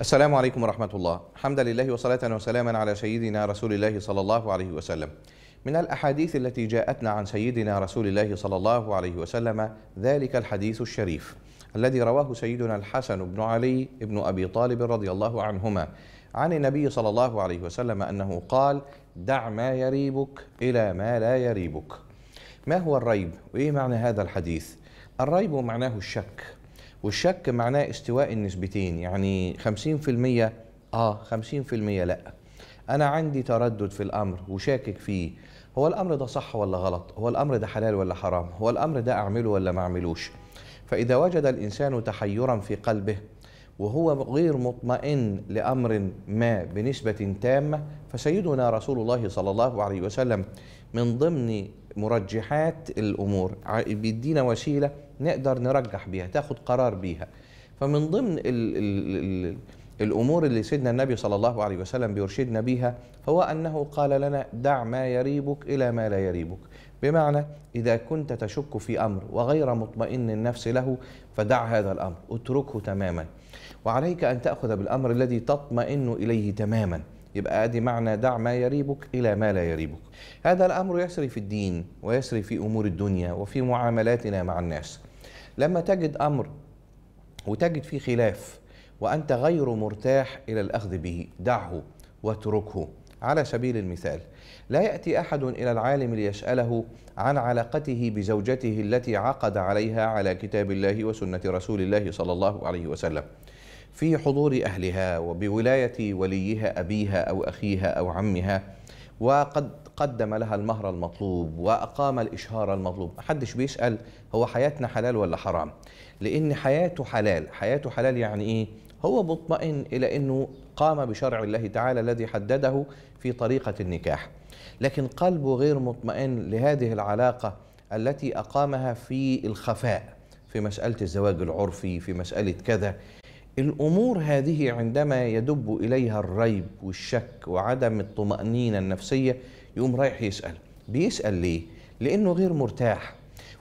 السلام عليكم ورحمة الله حمدا لله وصلاة وسلاما على سيدنا رسول الله صلى الله عليه وسلم من الأحاديث التي جاءتنا عن سيدنا رسول الله صلى الله عليه وسلم ذلك الحديث الشريف الذي رواه سيدنا الحسن بن علي بن أبي طالب رضي الله عنهما عن النبي صلى الله عليه وسلم أنه قال دع ما يريبك إلى ما لا يريبك ما هو الريب؟ وإيه معنى هذا الحديث؟ الريب معناه الشك والشك معناه استواء النسبتين يعني 50% اه 50% لا انا عندي تردد في الامر وشاكك فيه هو الامر ده صح ولا غلط هو الامر ده حلال ولا حرام هو الامر ده اعمله ولا ما اعملوش فاذا وجد الانسان تحيرا في قلبه وهو غير مطمئن لامر ما بنسبه تامه فسيدنا رسول الله صلى الله عليه وسلم من ضمن مرجحات الامور بيدينا وسيله نقدر نرجح بيها تاخد قرار بيها فمن ضمن ال ال ال الامور اللي سيدنا النبي صلى الله عليه وسلم بيرشدنا بيها هو انه قال لنا دع ما يريبك الى ما لا يريبك بمعنى اذا كنت تشك في امر وغير مطمئن النفس له فدع هذا الامر اتركه تماما وعليك ان تاخذ بالامر الذي تطمئن اليه تماما يبقى ادي معنى دع ما يريبك الى ما لا يريبك هذا الامر يسري في الدين ويسري في امور الدنيا وفي معاملاتنا مع الناس لما تجد امر وتجد فيه خلاف وانت غير مرتاح الى الاخذ به دعه واتركه على سبيل المثال لا ياتي احد الى العالم ليساله عن علاقته بزوجته التي عقد عليها على كتاب الله وسنه رسول الله صلى الله عليه وسلم في حضور اهلها وبولايه وليها ابيها او اخيها او عمها وقد قدم لها المهر المطلوب وأقام الإشهار المطلوب محدش بيسأل هو حياتنا حلال ولا حرام لأن حياته حلال حياته حلال يعني إيه هو مطمئن إلى أنه قام بشرع الله تعالى الذي حدده في طريقة النكاح لكن قلبه غير مطمئن لهذه العلاقة التي أقامها في الخفاء في مسألة الزواج العرفي في مسألة كذا الامور هذه عندما يدب اليها الريب والشك وعدم الطمانينه النفسيه يقوم رايح يسال بيسال ليه لانه غير مرتاح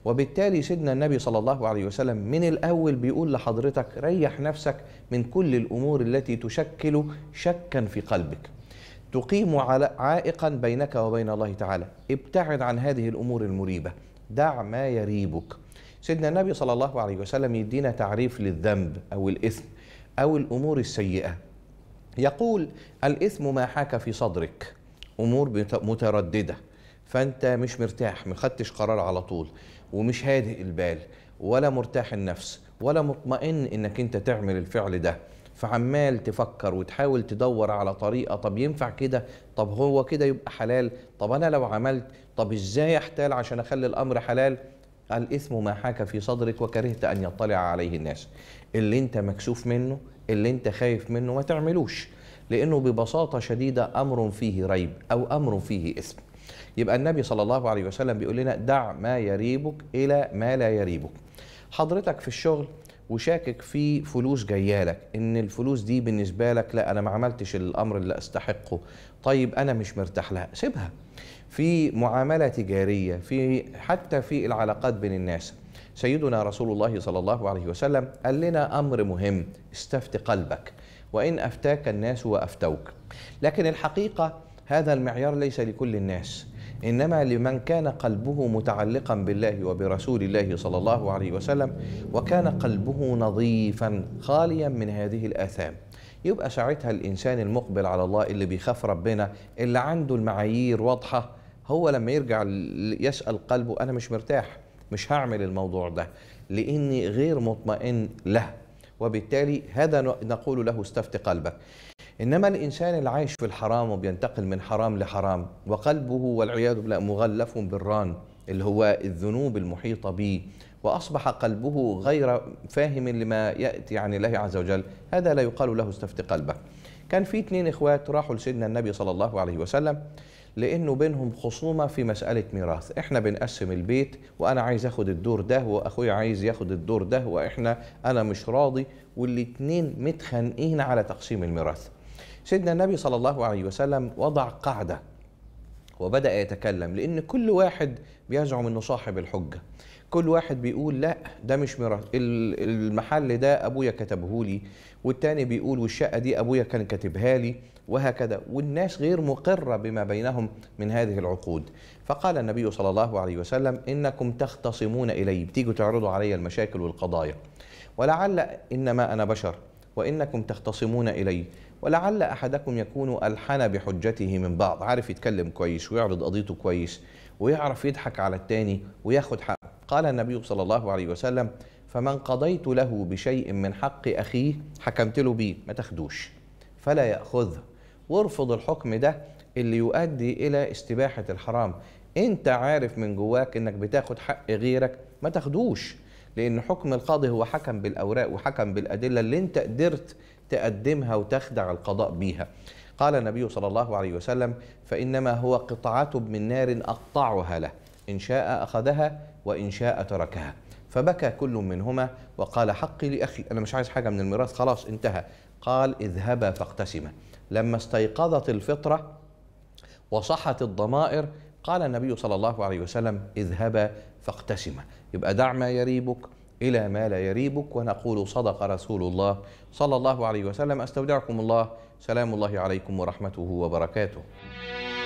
وبالتالي سيدنا النبي صلى الله عليه وسلم من الاول بيقول لحضرتك ريح نفسك من كل الامور التي تشكل شكا في قلبك تقيم عائقا بينك وبين الله تعالى ابتعد عن هذه الامور المريبه دع ما يريبك سيدنا النبي صلى الله عليه وسلم يدينا تعريف للذنب او الاثم أو الأمور السيئة يقول الإثم ما حاك في صدرك أمور مترددة فأنت مش مرتاح ما خدتش قرار على طول ومش هادئ البال ولا مرتاح النفس ولا مطمئن إنك أنت تعمل الفعل ده فعمال تفكر وتحاول تدور على طريقه طب ينفع كده طب هو كده يبقى حلال طب انا لو عملت طب ازاي احتال عشان اخلي الامر حلال الإثم ما حاك في صدرك وكرهت أن يطلع عليه الناس اللي أنت مكسوف منه اللي أنت خايف منه ما تعملوش لأنه ببساطة شديدة أمر فيه ريب أو أمر فيه إثم يبقى النبي صلى الله عليه وسلم بيقول لنا دع ما يريبك إلى ما لا يريبك حضرتك في الشغل وشاكك في فلوس جايه لك ان الفلوس دي بالنسبه لك لا انا ما عملتش الامر اللي استحقه طيب انا مش مرتاح لها سيبها في معاملة تجارية في حتى في العلاقات بين الناس سيدنا رسول الله صلى الله عليه وسلم قال لنا أمر مهم استفت قلبك وإن أفتاك الناس وأفتوك لكن الحقيقة هذا المعيار ليس لكل الناس انما لمن كان قلبه متعلقا بالله وبرسول الله صلى الله عليه وسلم وكان قلبه نظيفا خاليا من هذه الاثام يبقى ساعتها الانسان المقبل على الله اللي بيخاف ربنا اللي عنده المعايير واضحه هو لما يرجع يسأل قلبه أنا مش مرتاح مش هعمل الموضوع ده لإني غير مطمئن له وبالتالي هذا نقول له استفت قلبك إنما الإنسان العايش في الحرام وبينتقل من حرام لحرام وقلبه والعياذ بالله مغلف بالران اللي هو الذنوب المحيطة به وأصبح قلبه غير فاهم لما يأتي عن الله عز وجل هذا لا يقال له استفت قلبك كان في اثنين إخوات راحوا لسيدنا النبي صلى الله عليه وسلم لانه بينهم خصومه في مساله ميراث احنا بنقسم البيت وانا عايز اخد الدور ده واخويا عايز ياخد الدور ده واحنا انا مش راضي والاتنين متخانقين على تقسيم الميراث سيدنا النبي صلى الله عليه وسلم وضع قاعده وبدا يتكلم لان كل واحد بيزعم انه صاحب الحجه كل واحد بيقول لا ده مش ميراث المحل ده ابويا كتبه لي والتاني بيقول والشقه دي ابويا كان كاتبها لي وهكذا والناس غير مقره بما بينهم من هذه العقود فقال النبي صلى الله عليه وسلم انكم تختصمون الي بتيجوا تعرضوا علي المشاكل والقضايا ولعل انما انا بشر وانكم تختصمون الي ولعل احدكم يكون الحن بحجته من بعض عارف يتكلم كويس ويعرض قضيته كويس ويعرف يضحك على التاني وياخد حقه قال النبي صلى الله عليه وسلم فمن قضيت له بشيء من حق أخيه حكمت له بيه ما تاخدوش فلا يأخذه وارفض الحكم ده اللي يؤدي إلى استباحة الحرام انت عارف من جواك انك بتاخد حق غيرك ما تاخدوش لان حكم القاضي هو حكم بالاوراق وحكم بالادله اللي انت قدرت تقدمها وتخدع القضاء بيها قال النبي صلى الله عليه وسلم فانما هو قطعه من نار اقطعها له ان شاء اخذها وإن شاء تركها فبكى كل منهما وقال حقي لأخي أنا مش عايز حاجة من الميراث خلاص انتهى قال اذهبا فاقتسما لما استيقظت الفطرة وصحت الضمائر قال النبي صلى الله عليه وسلم اذهبا فاقتسما يبقى دع ما يريبك إلى ما لا يريبك ونقول صدق رسول الله صلى الله عليه وسلم أستودعكم الله سلام الله عليكم ورحمته وبركاته